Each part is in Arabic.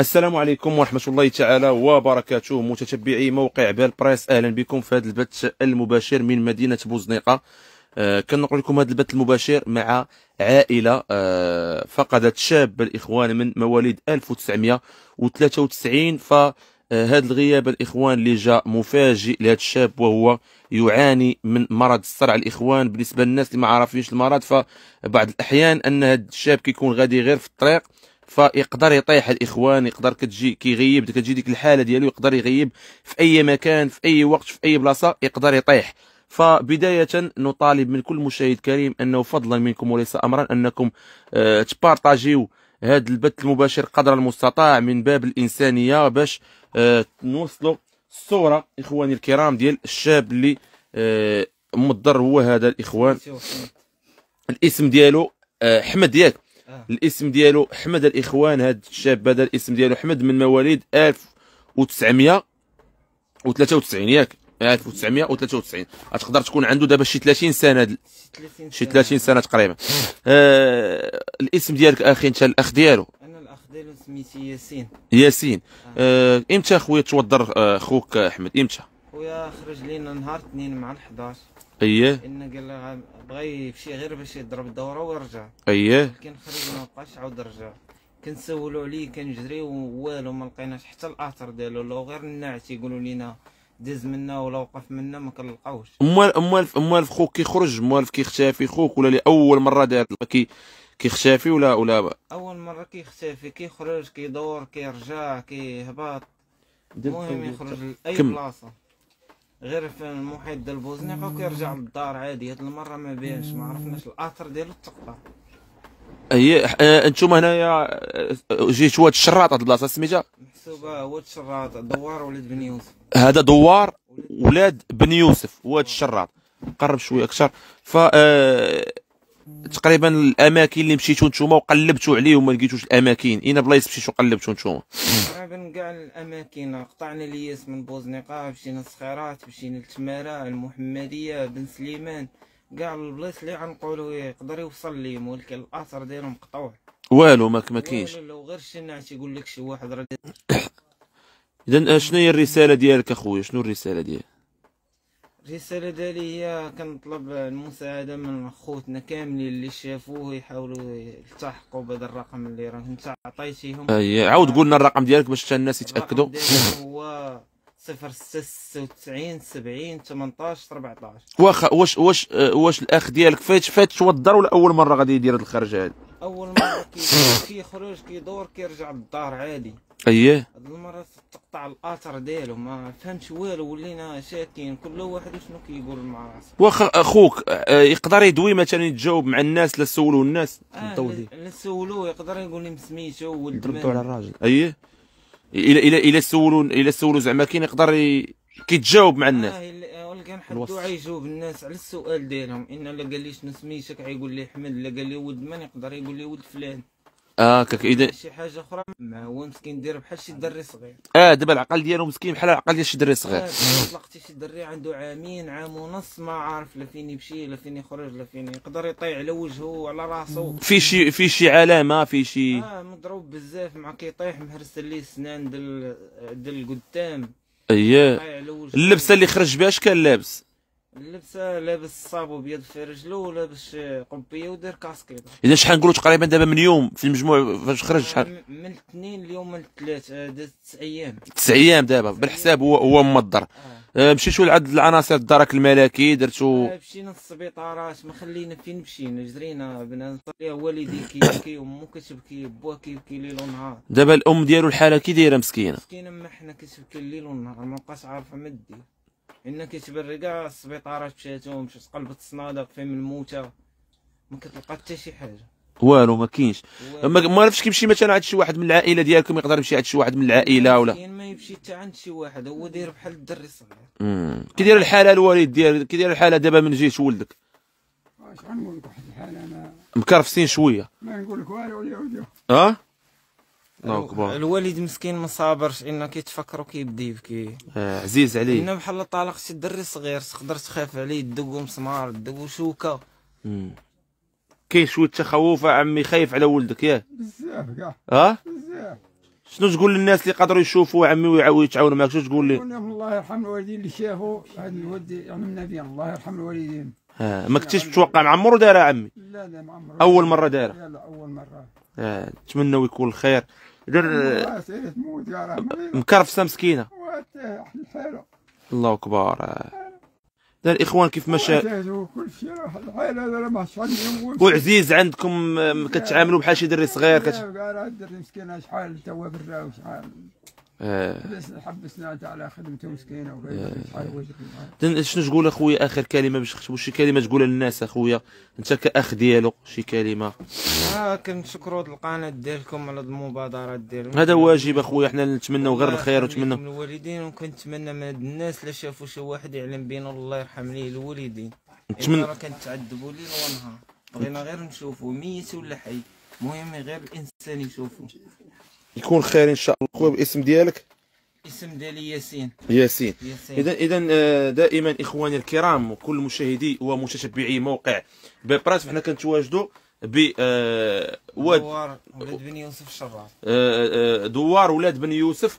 السلام عليكم ورحمة الله تعالى وبركاته متتبعي موقع بالبريس أهلا بكم في هذا البث المباشر من مدينة بوزنيقة آه كنقول لكم هذا البث المباشر مع عائلة آه فقدت شاب الإخوان من مواليد 1993 ف هذا الغياب الاخوان اللي جاء مفاجئ لهذا الشاب وهو يعاني من مرض الصرع الاخوان بالنسبه للناس اللي ما عارفينش المرض فبعض الاحيان ان هذا الشاب كيكون غادي غير في الطريق فيقدر يطيح الاخوان يقدر كتجي كيغيب كتجي ديك الحاله ديالو يقدر يغيب في اي مكان في اي وقت في اي بلاصه يقدر يطيح فبداية نطالب من كل مشاهد كريم أنه فضلا منكم وليس أمرا أنكم آه، تبارطاجيو هذا البث المباشر قدر المستطاع من باب الإنسانية باش آه، نوصلوا الصورة إخواني الكرام ديال الشاب اللي آه، مضر هو هذا الإخوان الاسم ديالو أحمد ياك آه. الاسم ديالو احمد الاخوان هذا الشاب هذا الاسم ديالو احمد من مواليد 1993 ياك 1993 تقدر تكون عنده دابا شي 30 سنه دل... شي 30 سنه تقريبا آه. آه الاسم ديالك اخي انت الاخ ديالو انا الاخ ديالو سميتي ياسين ياسين آه, آه، امتى خويا توضر اخوك احمد امتى خويا خرج لينا نهار اثنين مع الحداش 11 اييه ان قال بغى يمشي غير باش يضرب الدوره ويرجع اييه كان خرج ما بقاش عاود رجع كنسولو عليه كان جري والو ما لقيناش حتى الاثر ديالو لو غير النعت يقولوا لينا دز منا ولا وقف منا ما كنلقاوش امال امال امال خوك كيخرج امال كيختفي خوك ولا لاول مره دار كي كيختفي ولا ولا اول مره كيختفي كيخرج كيدور كيرجع كيهبط المهم يخرج لاي بلاصه غير في المحيط ديال بوزنيقه وكيرجع للدار عادي هاد المره ما بينش ما عرفناش الاثر ديال التقطه هي اه، انتم هنايا اه، جيت واد الشراط هاد البلاصه سميتها محسوبه واد الشراط دوار ولاد بن يوسف هذا دوار ولاد بن يوسف واد اه. الشراط قرب شويه اكثر ف تقريبا الاماكن اللي مشيتو نتوما وقلبتو عليهم وما لقيتوش الاماكن اين بلايص مشيتو قلبتو نتوما تقريبا كاع الاماكن قطعنا الياس من بوزنيقا مشينا للصخيرات مشينا لتمارا المحمديه بن سليمان كاع البلايص اللي غنقولوا يقدر يوصل ليهم ولكن الاثر ديالهم مقطوع والو ما كاينش لو غير شي نعس يقول لك شي واحد راه اذا شنو هي الرساله ديالك اخويا شنو الرساله ديالك الرسالة ديالي هي كنطلب المساعدة من خوتنا كاملين اللي شافوه يحاولوا يلتحقوا بهذا الرقم اللي راه انت عطيتيهم اي آه، عاود قول لنا الرقم ديالك باش حتى الناس يتاكدوا هو 096 70 18 14 واخا واش واش آه، واش الاخ ديالك فات فات شو الدار ولا اول مره غادي يدير هاد الخرجه هذه اول مره كيخرج كيدور كيرجع للدار عادي اييه هاد المرة تقطع الاثر ديالو ما فهمتش والو ولينا شاكين كل واحد شنو كيقول مع راسو واخا اخوك آه، يقدر يدوي مثلا يتجاوب مع الناس لا سولوا الناس آه لا سولوه يقدر يقول لهم سميتو ولد ضربتو على الراجل اييه الا الا الى سولوا الى سولوا زعما كاين يقدر كيتجاوب مع الناس آه, آه، ولكن حدو عيجاوب الناس على السؤال ديالهم ان لا قال لي شنو سميتك غيقول لي احمد لا قال لي ولد من يقدر يقول لي ولد فلان اه كاك اذا شي حاجه اخرى ما هو مسكين داير بحال شي دري صغير اه دابا العقل ديالو مسكين بحال العقل ديال شي دري صغير آه، طلقتي شي دري عنده عامين عام ونص ما عارف لا فين يمشي لا فين يخرج لا فين يقدر يطيع على وجهه وعلى راسو في شي في شي علامه في شي اه مضروب بزاف مع كيطيح مهرس ليه سنان ديال ديال القدام اييه اللبسه اللي خرج بها اش كان لابس اللبسه لابس صابو ابيض في رجلو ولابس قبيه ودير كاسكيط اذا شحال نقولوا تقريبا دابا من يوم في المجموع فاش خرج شحال آه، من الاثنين اليوم من الثلاث آه، دازت تسع ايام تسع ايام دابا بالحساب هو هو مضر آه. آه، مشيتو لعند العناصر الدرك الملكي درتو مشينا للسبيطارات ما خلينا فين مشينا جرينا بنا والدي كيبكي وامو كتبكي بوا كيبكي ليل ونهار دابا الام ديالو الحاله كي دايره مسكينه مسكينه ما حنا كتبكي ليل ونهار ما بقاش عارفه ما دير لان كتبري كاع السبيطارات مشاتهم قلب الصنادق فين من الموتى ما كتلقى حتى شي حاجه والو ما كاينش ما عرفتش كيمشي مثلا عند شي واحد من العائله ديالكم يقدر يمشي عند شي واحد من العائله ولا كاين ما يمشي حتى عند شي واحد هو داير بحال الدري الصغير داير الحاله الوالد ديالك داير الحاله دابا من جهه ولدك اش غنقول لك واحد الحاله انا مكرفسين شويه ما نقول لك والو ولدي اه الوالد مسكين ما صابرش انه كيتفكر وكيبدا يبكي آه عزيز عليه انه بحال طالق شي دري صغير تقدر تخاف عليه دقو مسمار دقو شوكه كاين شويه تخوف عمي خايف على ولدك ياك بزاف كاع ها بزاف شنو تقول للناس اللي قدروا يشوفوا عمي ويتعاونوا معك شنو تقول لهم الله يرحم الوالدين اللي شافوا هذا الولد من يعني نبي الله يرحم الوالدين آه. ما كنتيش تتوقع مع عمرو دايره عمي لا لا مع عمرو اول مره دايره لا لا اول مره آه. نتمنوا يكون الخير در مكرفسه مسكينه الله اكبر آه. دا الاخوان كيف ما شاء وعزيز عندكم كتعاملوا بحال شي دري صغير كت... شحال توا برا وشحال حبسنا على خدمته مسكينه وكذا شنو تقول اخويا اخر كلمه باش نختموا شي كلمه تقولها للناس اخويا انت كاخ ديالو شي كلمه اه كنشكروا هاد القناه ديالكم على المبادرات ديالكم هذا واجب اخويا حنا نتمناو غير الخير آه، ونتمنوا من الوالدين وكنتمنى من هاد الناس لا شافوا شي واحد يعلم بينا الله يرحم ليه الوالدين نتمنى راه كنتعذبوا ليل ونهار بغينا غير نشوفوا ميت ولا حي المهم غير الانسان يشوفوا يكون خير ان شاء الله خويا بالاسم ديالك الاسم ديالي ياسين ياسين, ياسين. اذا اذا آه، دائما اخواني الكرام وكل مشاهدي ومتتبعي موقع بيبراس حنا كنتواجدوا ب آه، واد دوار ولاد بن يوسف الشراط آه، دوار ولاد بن يوسف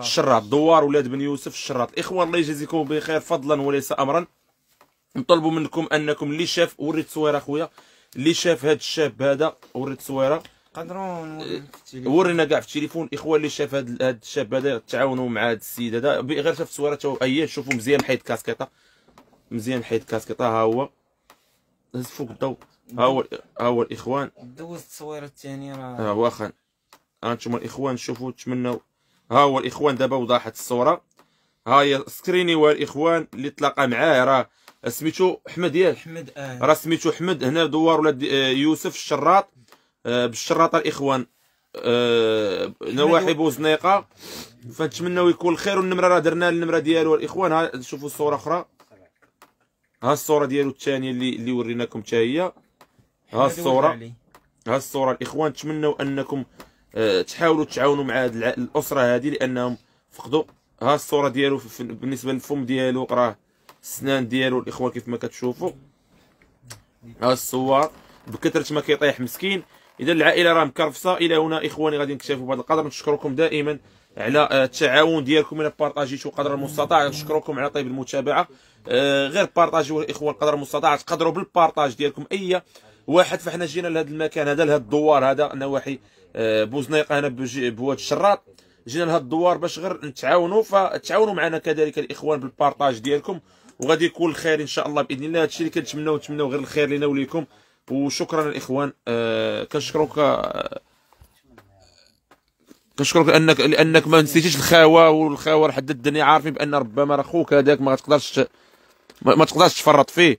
الشراط دوار ولاد بن يوسف الشراط اخوان الله يجازيكم بخير فضلا وليس امرا نطلبوا منكم انكم اللي شاف وري التصويره اخويا اللي شاف هذا الشاب هذا وري التصويره قدروا إيه، ورينا كاع في التليفون الاخوان اللي شاف هذا الشاب هذا تعاونوا مع هذا السيد هذا غير شاف التصويره تو اي شوفوا مزيان حيد كاسكيطه مزيان حيد كاسكيطه ها هو هز فوق الضوء ها هو ها هو الاخوان دوز التصويره الثانيه راه ها هو واخا هانتوما الاخوان شوفوا تمنوا ها هو الاخوان دابا وضاحت الصوره ها هي سكريني والاخوان اللي تلاقى معاه راه سميتو احمد ياك احمد اه راه سميتو احمد هنا دوار ولاد آه، يوسف الشراط آه، بالشراطه الاخوان آه، نواحي بوزنيقه فنتمناو يكون الخير والنمره راه درنا النمره ديالو الاخوان ها شوفوا الصوره اخرى ها الصوره ديالو الثانيه اللي اللي وريناكم حتى هي ها الصوره ها الصوره الاخوان نتمنوا انكم آه، تحاولوا تعاونوا مع هاد الاسره هذه لانهم فقدوا ها الصوره ديالو بالنسبه للفم ديالو راه السنان ديالو الاخوان كيف ما كتشوفوا ها الصور بكثره ما كيطيح مسكين اذا العائله راه مكرفصه الى هنا اخواني غادي نكتفوا بهذا القدر نشكركم دائما على آه، التعاون ديالكم الى بارطاجيتو قدر المستطاع نشكركم على طيب المتابعه آه، غير بارطاجيو الاخوان قدر المستطاع تقدروا بالبارطاج ديالكم اي واحد فاحنا جينا لهذا المكان هذا لهذا الدوار هذا نواحي آه، بوزنيقه هنا بواد الشراط جينا لهذا الدوار باش غير نتعاونوا فتعاونوا معنا كذلك الاخوان بالبارطاج ديالكم وغادي يكون الخير ان شاء الله باذن الله هذا الشيء اللي كنتمناو نتمناو غير الخير لنا وليكم وشكرا الاخوان آه كنشكروك كنشكرك آه، انك لانك ما نسيتيش الخاوه والخاوه لحد الدنيا عارفين بان ربما راه خوك هذاك ما تقدرش ما تقدرش تفرط فيه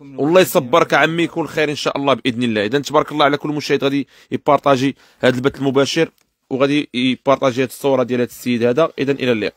والله يصبرك عمي يكون خير ان شاء الله باذن الله اذا تبارك الله على كل مشاهد غادي يبارطاجي هذا البث المباشر وغادي يبارطاجي هذه الصوره ديال هذا السيد هذا اذا الى اللقاء